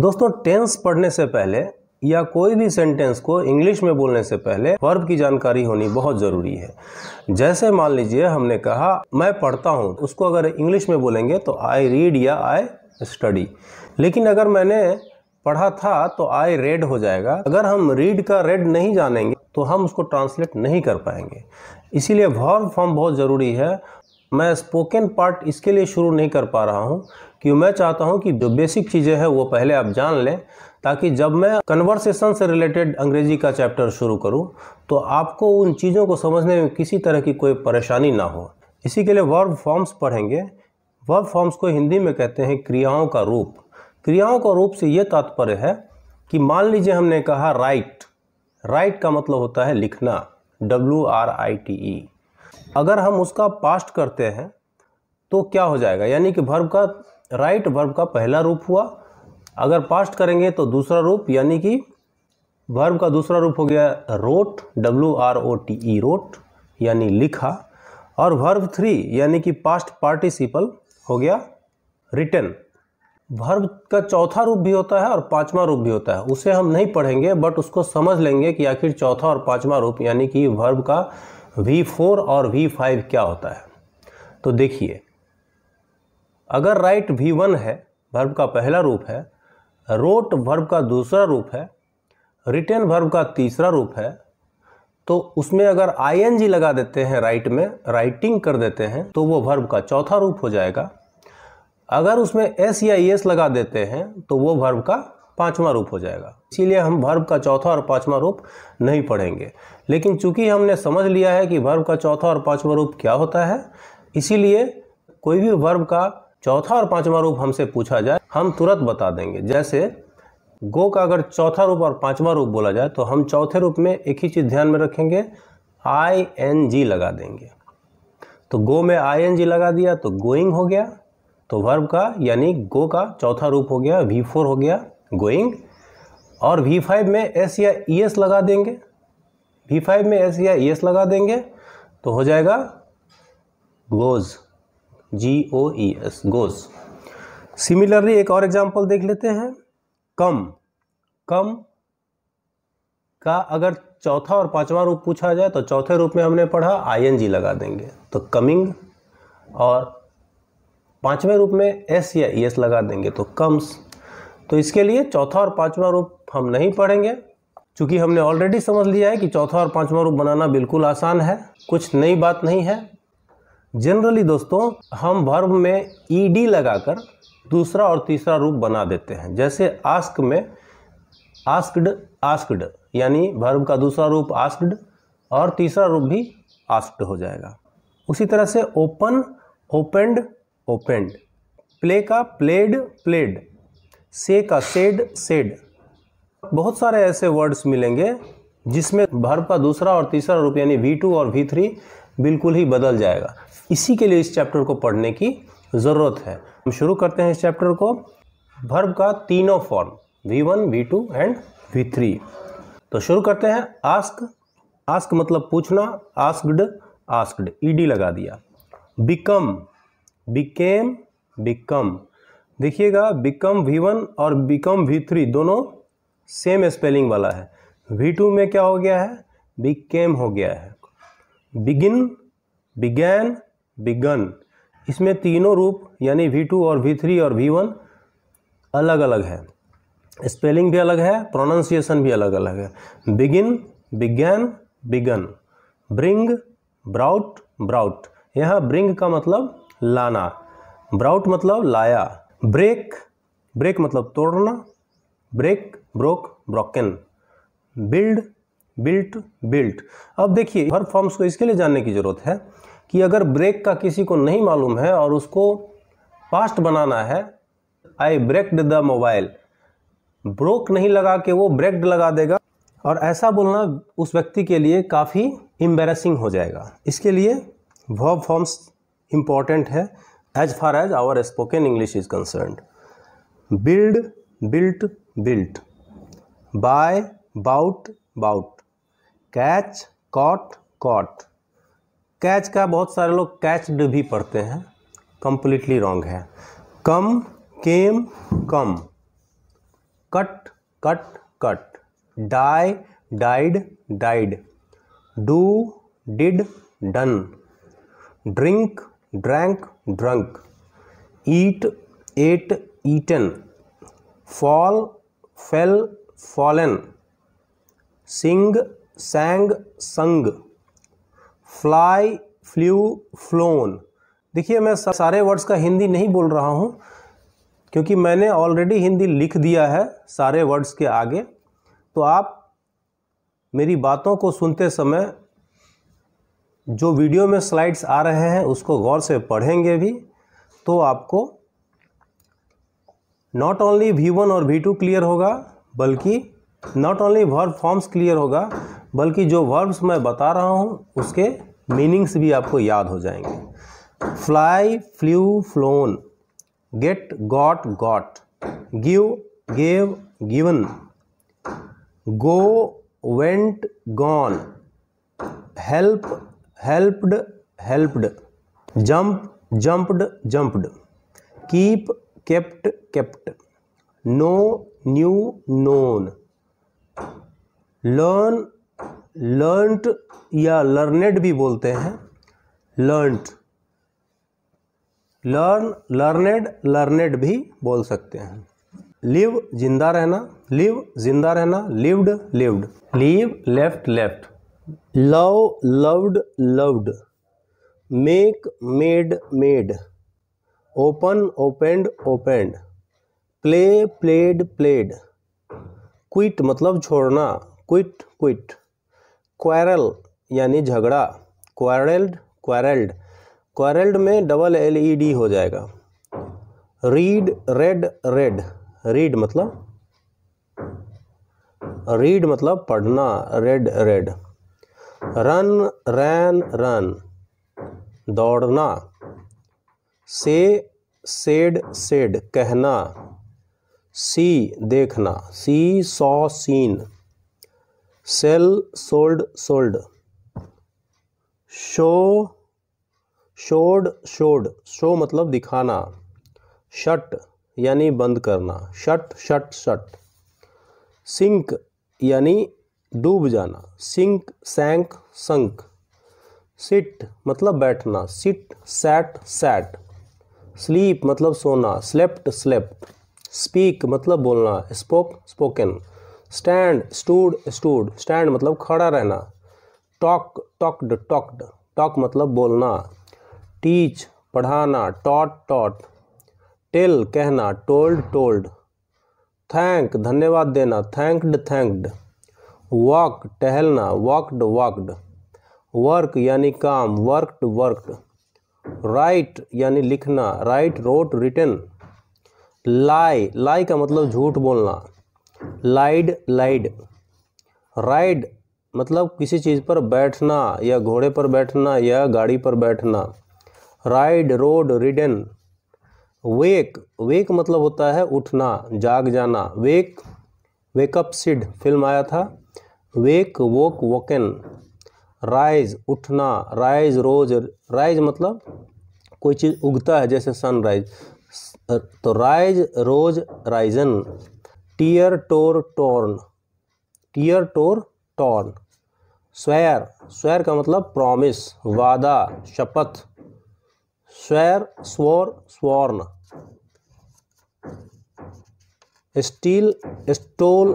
दोस्तों टेंस पढ़ने से पहले या कोई भी सेंटेंस को इंग्लिश में बोलने से पहले वर्ब की जानकारी होनी बहुत ज़रूरी है जैसे मान लीजिए हमने कहा मैं पढ़ता हूँ उसको अगर इंग्लिश में बोलेंगे तो आई रीड या आई स्टडी लेकिन अगर मैंने पढ़ा था तो आई रेड हो जाएगा अगर हम रीड का रेड नहीं जानेंगे तो हम उसको ट्रांसलेट नहीं कर पाएंगे इसीलिए वर्ब फॉर्म बहुत ज़रूरी है मैं स्पोकन पार्ट इसके लिए शुरू नहीं कर पा रहा हूँ कि मैं चाहता हूँ कि जो बेसिक चीज़ें हैं वो पहले आप जान लें ताकि जब मैं कन्वर्सेशन से रिलेटेड अंग्रेजी का चैप्टर शुरू करूँ तो आपको उन चीज़ों को समझने में किसी तरह की कोई परेशानी ना हो इसी के लिए वर्ब फॉर्म्स पढ़ेंगे वर्ब फॉर्म्स को हिंदी में कहते हैं क्रियाओं का रूप क्रियाओं का रूप से ये तात्पर्य है कि मान लीजिए हमने कहा राइट राइट का मतलब होता है लिखना W R I T E अगर हम उसका पास्ट करते हैं तो क्या हो जाएगा यानी कि भर्ब का राइट वर्ब का पहला रूप हुआ अगर पास्ट करेंगे तो दूसरा रूप यानी कि वर्ब का दूसरा रूप हो गया wrote W R O T E wrote यानी लिखा और वर्ब थ्री यानी कि पास्ट पार्टिसिपल हो गया रिटर्न वर्ब का चौथा रूप भी होता है और पांचवा रूप भी होता है उसे हम नहीं पढ़ेंगे बट उसको समझ लेंगे कि आखिर चौथा और पांचवा रूप यानी कि वर्ब का वी फोर और वी फाइव क्या होता है तो देखिए अगर राइट भी वन है वर्ब का पहला रूप है रोट वर्ब का दूसरा रूप है रिटेन वर्ब का तीसरा रूप है तो उसमें अगर आई लगा देते हैं राइट में राइटिंग कर देते हैं तो वो वर्ब का चौथा रूप हो जाएगा अगर उसमें एस या एस लगा देते हैं तो वो वर्ब का पांचवा रूप हो जाएगा इसीलिए हम वर्ब का चौथा और पांचवा रूप नहीं पढ़ेंगे लेकिन चूंकि हमने समझ लिया है कि वर्ब का चौथा और पांचवा रूप क्या होता है इसीलिए कोई भी वर्ब का चौथा और पांचवा रूप हमसे पूछा जाए हम तुरंत बता देंगे जैसे गो का अगर चौथा रूप और पांचवा रूप बोला जाए तो हम चौथे रूप में एक ही चीज़ ध्यान में रखेंगे आई एन जी लगा देंगे तो गो में आई एन जी लगा दिया तो गोइंग हो गया तो वर्ब का यानी गो का चौथा रूप हो गया वी फोर हो गया गोइंग और वी फाइव में एस या ई एस लगा देंगे वी फाइव में एस या ई एस लगा देंगे तो हो जाएगा goes G O E S goes similarly एक और एग्जांपल देख लेते हैं कम कम का अगर चौथा और पांचवा रूप पूछा जाए तो चौथे रूप में हमने पढ़ा आईएनजी लगा देंगे तो कमिंग और पांचवें रूप में एस या ई एस लगा देंगे तो कम्स तो इसके लिए चौथा और पांचवा रूप हम नहीं पढ़ेंगे चूंकि हमने ऑलरेडी समझ लिया है कि चौथा और पांचवा रूप बनाना बिल्कुल आसान है कुछ नई बात नहीं है जनरली दोस्तों हम वर्ब में ईडी लगाकर दूसरा और तीसरा रूप बना देते हैं जैसे आस्क में आस्कड आस्कड यानी वर्ब का दूसरा रूप आस्कड और तीसरा रूप भी आस्कड हो जाएगा उसी तरह से ओपन ओपेंड ओपेंड प्ले का प्लेड प्लेड से का सेड सेड बहुत सारे ऐसे वर्ड्स मिलेंगे जिसमें भर्व का दूसरा और तीसरा रूप यानी वी टू और वी थ्री बिल्कुल ही बदल जाएगा इसी के लिए इस चैप्टर को पढ़ने की ज़रूरत है हम शुरू करते हैं इस चैप्टर को भर्ब का तीनों form V one V two and V three तो शुरू करते हैं आस्क आस्क मतलब पूछना आस्कड आस्कड ईडी लगा दिया बिकम बिकेम बिकम देखिएगा बिकम वी वन और बिकम वी थ्री दोनों सेम स्पेलिंग वाला है वी टू में क्या हो गया है बिकेम हो गया है बिगिन बिगैन बिगन इसमें तीनों रूप यानी वी टू और वी थ्री और वी वन अलग अलग है स्पेलिंग भी अलग है प्रोनाउंसिएशन भी अलग अलग है begin began begun bring brought brought यहाँ ब्रिंग का मतलब लाना ब्राउट मतलब लाया ब्रेक ब्रेक मतलब तोड़ना break broke broken build built built अब देखिए हर फॉर्म्स को इसके लिए जानने की ज़रूरत है कि अगर ब्रेक का किसी को नहीं मालूम है और उसको पास्ट बनाना है I breaked the mobile broke नहीं लगा के वो ब्रेकड लगा देगा और ऐसा बोलना उस व्यक्ति के लिए काफ़ी एम्बेरसिंग हो जाएगा इसके लिए वर्ब फॉर्म्स इम्पॉर्टेंट है as far as our spoken English is concern build built built buy bought bought catch caught caught catch का बहुत सारे लोग कैच्ड भी पढ़ते हैं कंप्लीटली रॉन्ग है come came come cut cut cut die died died do did done drink drank drunk eat ate eaten fall fell fallen sing sang sung fly flue phloem देखिए मैं सारे वर्ड्स का हिंदी नहीं बोल रहा हूँ क्योंकि मैंने ऑलरेडी हिंदी लिख दिया है सारे वर्ड्स के आगे तो आप मेरी बातों को सुनते समय जो वीडियो में स्लाइड्स आ रहे हैं उसको गौर से पढ़ेंगे भी तो आपको नॉट ओनली वी वन और वी टू क्लियर होगा बल्कि not only verb forms clear होगा बल्कि जो वर्ब्स मैं बता रहा हूँ उसके मीनिंग्स भी आपको याद हो जाएंगे fly flew flown get got got give gave given go went gone help helped helped jump jumped jumped keep kept kept know knew known learn learned या लर्नेड भी बोलते हैं लर्नड लर्न लर्नेड लर्नेड भी बोल सकते हैं live जिंदा रहना लिव जिंदा रहना lived lived leave left left love loved loved make made made open opened opened play played played quit मतलब छोड़ना क्विट क्विट क्वारल यानी झगड़ा क्वारल्ड क्वारल्ड क्वारल्ड में डबल एल ई डी हो जाएगा रीड रेड रेड रीड मतलब read मतलब पढ़ना read read run ran run दौड़ना से सेड सेड कहना सी देखना see saw seen sell sold sold show showed showed show मतलब दिखाना शट यानी बंद करना शट शट शट सिंक यानी डूब जाना सिंक सैंक संक सिट मतलब बैठना सिट सैट सैट स्लीप मतलब सोना स्लेप्ट स्लेप्ट स्पीक मतलब बोलना spoke spoken stand stood stood stand मतलब खड़ा रहना टॉक टॉक्ड टॉक्ड टॉक मतलब बोलना टीच पढ़ाना टॉट टॉट टेल कहना टोल्ड टोल्ड थैंक धन्यवाद देना थैंक्ड थैंक्ड वॉक टहलना वॉकड वॉकड वर्क यानी काम वर्कड वर्कड राइट यानी लिखना write wrote written lie lie का मतलब झूठ बोलना लाइड लाइड राइड मतलब किसी चीज़ पर बैठना या घोड़े पर बैठना या गाड़ी पर बैठना ride rode ridden wake wake मतलब होता है उठना जाग जाना वेक वेकअप सिड फिल्म आया था वेक वोक वोकन राइज उठना राइज रोज राइज मतलब कोई चीज़ उगता है जैसे सनराइज तो rise rose risen tear tore torn tear tore torn swear swear का मतलब प्रॉमिस वादा शपथ स्वेयर स्वर स्वर्ण स्टील स्टोल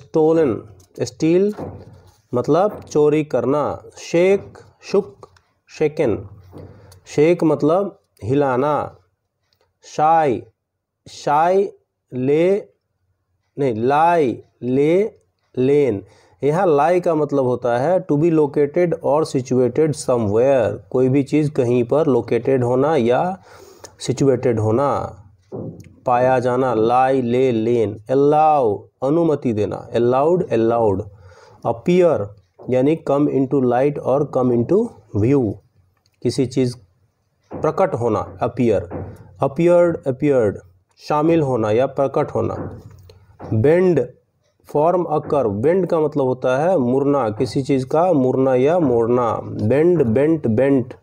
स्टोलन स्टील मतलब चोरी करना शेक शुक शेकन शेक मतलब हिलाना शाय शाई ले नहीं लाई ले लेन यहाँ लाई का मतलब होता है टू बी लोकेटेड और सिचुएटेड समवेयर कोई भी चीज़ कहीं पर लोकेटेड होना या सिचुएटेड होना पाया जाना लाई ले लेन अलाउ अनुमति देना अलाउड अलाउड अपियर यानी कम इनटू लाइट और कम इनटू व्यू किसी चीज़ प्रकट होना अपियर अपियर्ड अपियर्ड शामिल होना या प्रकट होना बेंड फॉर्म अ बेंड का मतलब होता है मुरना किसी चीज़ का मुरना या मोड़ना bend bent bent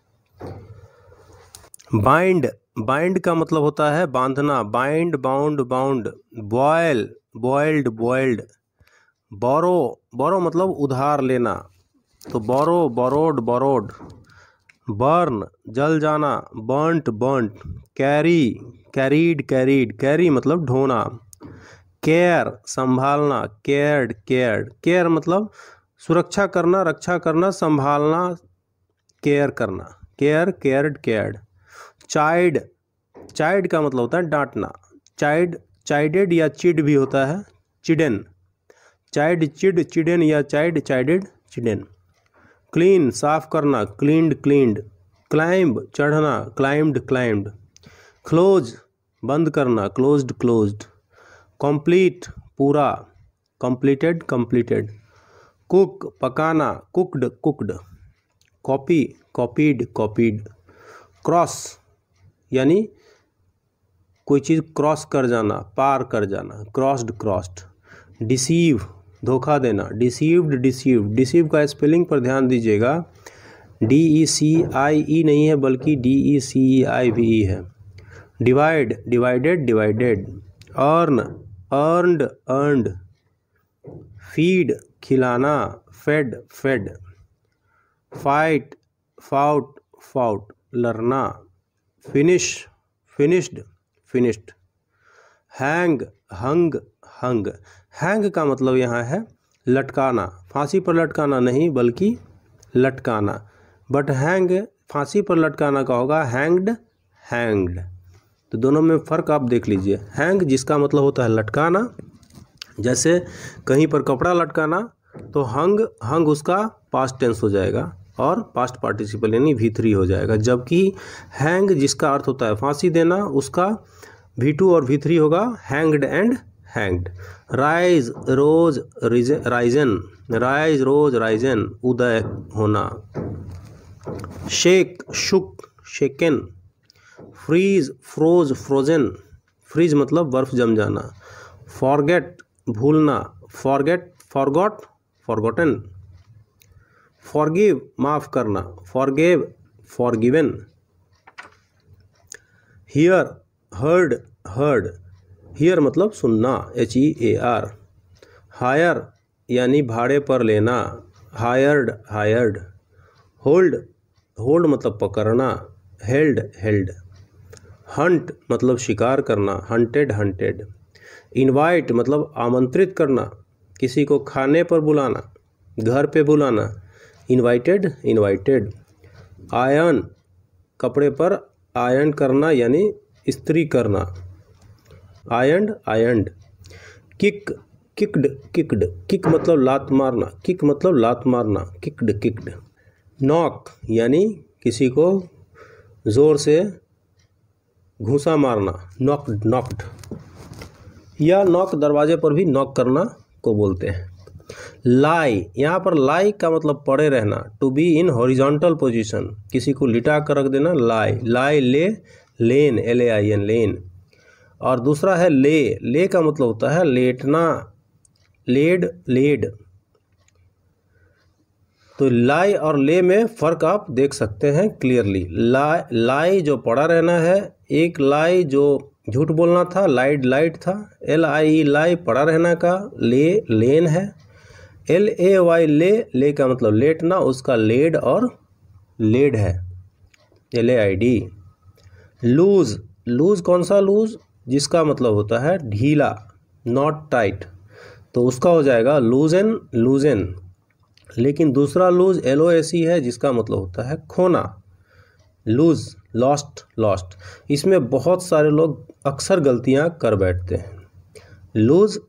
bind bind का मतलब होता है बांधना bind bound bound boil boiled boiled borrow borrow मतलब उधार लेना तो बोरो बोरोड बोरोड बर्न जल जाना burnt burnt carry carried carried carry मतलब ढोना केयर संभालना केयर्ड केयर्ड केयर मतलब सुरक्षा करना रक्षा करना संभालना केयर करना care cared cared chide chide का मतलब होता है डांटना चाइड चाइडेड या चिड भी होता है चिडन चाइड चिड चिडन या चाइड चाइडेड चिडन क्लीन साफ करना क्लीनड क्लीनड क्लाइंब चढ़ना क्लाइंब्ड क्लाइंब्ड क्लोज बंद करना क्लोज्ड क्लोज्ड कंप्लीट पूरा कंप्लीटेड कंप्लीटेड कुक पकाना cooked cooked copy copied copied cross यानी कोई चीज़ क्रॉस कर जाना पार कर जाना क्रॉस्ड क्रॉस्ड डिसीव धोखा देना डिसीव्ड डिसीव डिसीव का स्पेलिंग पर ध्यान दीजिएगा डी ई सी आई ई नहीं है बल्कि डी ई सी आई वी ई है divide divided divided earn earned earned feed खिलाना fed fed fight fought fought लड़ना finish finished finished hang hung hung hang का मतलब यहाँ है लटकाना फांसी पर लटकाना नहीं बल्कि लटकाना बट हैंग फांसी पर लटकाना का होगा हैंग्ड हैंग्ड तो दोनों में फ़र्क आप देख लीजिए हैंग जिसका मतलब होता है लटकाना जैसे कहीं पर कपड़ा लटकाना तो हंग हंग उसका पास्ट टेंस हो जाएगा और पास्ट पार्टिसिपल यानी भी थ्री हो जाएगा जबकि हैंग जिसका अर्थ होता है फांसी देना उसका भी टू और भी थ्री होगा hanged and hanged rise rose risen rise rose risen उदय होना shake shook shaken freeze froze frozen freeze मतलब बर्फ जम जाना फॉरगेट भूलना फॉरगेट फॉरगॉट फॉरगॉटन फॉरगिव माफ़ करना forgave forgiven hear heard heard hear मतलब सुनना H E A R hire यानी भाड़े पर लेना हायर्ड हायर्ड होल्ड होल्ड मतलब पकड़ना हेल्ड हेल्ड हंट मतलब शिकार करना हंटेड हंटेड इनवाइट मतलब आमंत्रित करना किसी को खाने पर बुलाना घर पे बुलाना इनवाइटेड इनवाइटेड आयन कपड़े पर आयन करना यानी स्त्री करना आयंड आयंड किक किकड किकड किक मतलब लात मारना किक मतलब लात मारना किकड किकड नॉक यानी किसी को ज़ोर से घूसा मारना नॉक नॉक्ड या नॉक दरवाजे पर भी नॉक करना को बोलते हैं लाई यहाँ पर लाई का मतलब पड़े रहना to be in horizontal position किसी को लिटा कर रख देना लाई लाई ले लेन एल ए आई एन लेन और दूसरा है ले ले का मतलब होता है लेटना लेड लेड तो लाई और ले में फ़र्क आप देख सकते हैं क्लियरली लाई लाई जो पड़ा रहना है एक लाई जो झूठ बोलना था लाइट लाइट था एल आई ई लाई पड़ा रहना का ले लेन है एल ए वाई ले ले का मतलब लेटना उसका लेड और लेड है L A I D lose lose कौन सा लूज़ जिसका मतलब होता है ढीला नॉट टाइट तो उसका हो जाएगा लूज एन लूज एन लेकिन दूसरा lose L O S E है जिसका मतलब होता है खोना लूज लॉस्ट लॉस्ट इसमें बहुत सारे लोग अक्सर गलतियां कर बैठते हैं लूज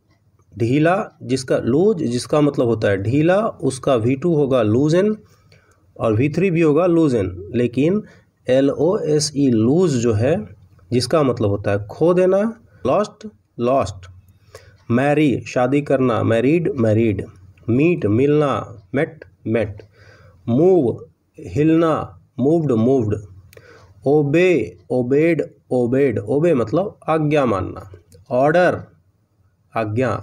ढीला जिसका लूज जिसका मतलब होता है ढीला उसका वी टू होगा लूज एन और वी थ्री भी होगा लूज एन लेकिन L O S E lose जो है जिसका मतलब होता है खो देना लॉस्ट लॉस्ट मैरी शादी करना मैरिड मैरिड मीट मिलना मेट मेट मूव हिलना moved moved obey obeyed obeyed obey मतलब आज्ञा मानना ऑर्डर आज्ञा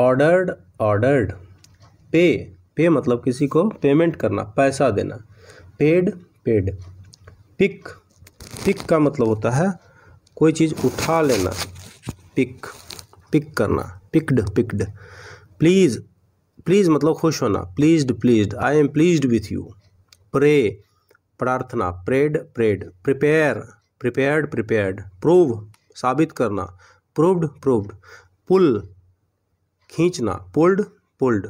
ऑर्डर्ड ऑर्डर्ड पे पे मतलब किसी को पेमेंट करना पैसा देना पेड पेड पिक पिक का मतलब होता है कोई चीज़ उठा लेना पिक पिक करना पिक्ड पिक्ड प्लीज़ प्लीज़ मतलब खुश होना pleased pleased I am pleased with you pray प्रार्थना prayed prayed prepare prepared prepared prove साबित करना प्रूव्ड प्रूव्ड पुल खींचना पुल्ड पुल्ड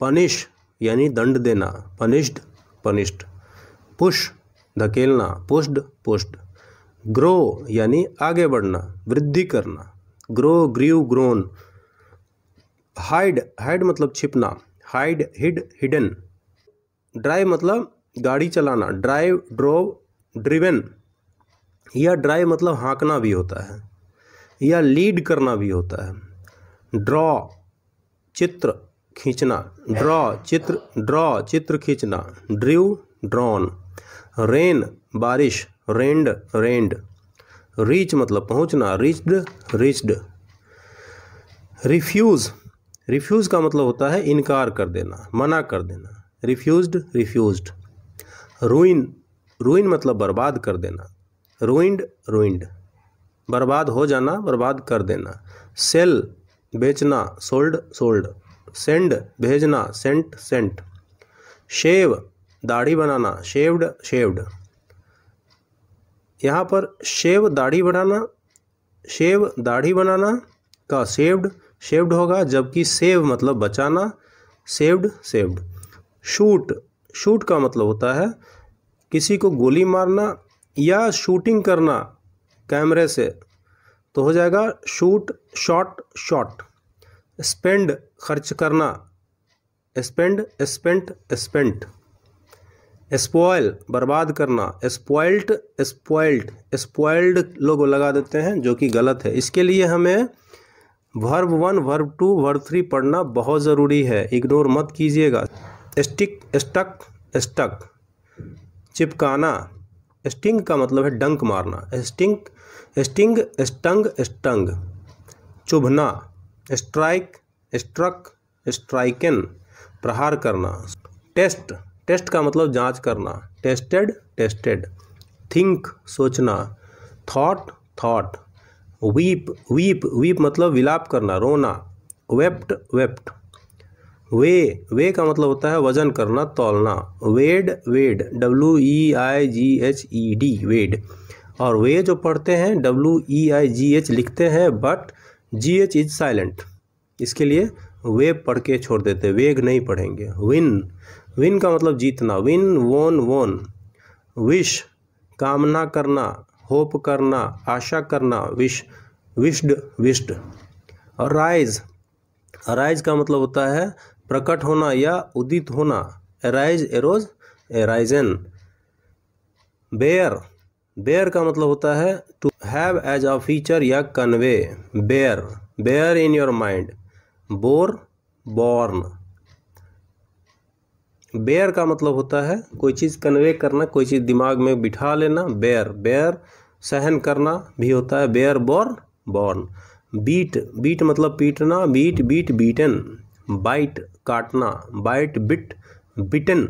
पनिश यानी दंड देना पनिश्ड पनिश्ड पुश धकेलना पुश्ड पुश्ड ग्रो यानी आगे बढ़ना वृद्धि करना grow grew grown hide hide मतलब छिपना हाइड हिड हिडन ड्राइव मतलब गाड़ी चलाना ड्राइव ड्रोव ड्रिवेन या ड्राइव मतलब हाँकना भी होता है या लीड करना भी होता है ड्रॉ चित्र खींचना ड्रॉ चित्र ड्रॉ चित्र खींचना ड्रिव ड्रॉन रेन बारिश रेंड रेंड रीच मतलब पहुंचना रिच्ड रिच्ड रिफ्यूज़ रिफ्यूज़ का मतलब होता है इनकार कर देना मना कर देना रिफ्यूज्ड रिफ्यूज्ड रूइन रूइन मतलब बर्बाद कर देना रूइंड रूइंड बर्बाद हो जाना बर्बाद कर देना सेल बेचना सोल्ड सोल्ड सेंड भेजना सेंट सेंट शेव दाढ़ी बनाना शेव्ड शेव्ड यहाँ पर शेव दाढ़ी बनाना शेव दाढ़ी बनाना का शेव्ड शेव्ड होगा जबकि सेव मतलब बचाना सेव्ड सेव्ड शूट शूट का मतलब होता है किसी को गोली मारना या शूटिंग करना कैमरे से तो हो जाएगा शूट शॉट शॉट स्पेंड खर्च करना स्पेंड स्पेंट स्पेंट स्पॉयल बर्बाद करना स्पॉइल्ट स्पॉइल्ट स्पॉयल्ड लोग लगा देते हैं जो कि गलत है इसके लिए हमें verb one verb two verb three पढ़ना बहुत ज़रूरी है इग्नोर मत कीजिएगा स्टिक स्टक स्टक चिपकाना स्टिंग का मतलब है डंक मारना स्टिंग स्टिंग स्टंग स्टंग चुभना स्ट्राइक स्ट्रक स्ट्राइकन प्रहार करना टेस्ट टेस्ट का मतलब जांच करना टेस्टेड टेस्टेड थिंक सोचना thought thought weep weep weep मतलब विलाप करना रोना वेप्ट वेप्ट वे वे का मतलब होता है वजन करना तौलना weighed weighed W E I G H E D weighed और वे जो पढ़ते हैं W E I G H लिखते हैं but G H is silent इसके लिए वे पढ़ के छोड़ देते वेग नहीं पढ़ेंगे विन विन का मतलब जीतना विन वोन वोन विश कामना करना होप करना आशा करना wish wished wished rise arise का मतलब होता है प्रकट होना या उदित होना arise arose arisen bear bear का मतलब होता है to have as a feature या convey bear bear in your mind bore born bear का मतलब होता है कोई चीज़ कन्वे करना कोई चीज़ दिमाग में बिठा लेना बेयर बेयर सहन करना भी होता है bear born born beat beat मतलब पीटना बीट बीट बीटन बाइट काटना बाइट बिट बिटन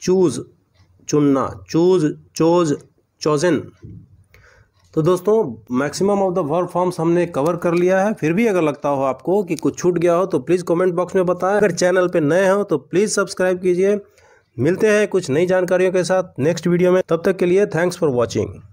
चूज चुनना चूज चोज चोजन तो दोस्तों maximum of the verb forms हमने कवर कर लिया है फिर भी अगर लगता हो आपको कि कुछ छूट गया हो तो प्लीज़ कमेंट बॉक्स में बताएं अगर चैनल पे नए हो तो प्लीज़ सब्सक्राइब कीजिए मिलते हैं कुछ नई जानकारियों के साथ नेक्स्ट वीडियो में तब तक के लिए थैंक्स फॉर वॉचिंग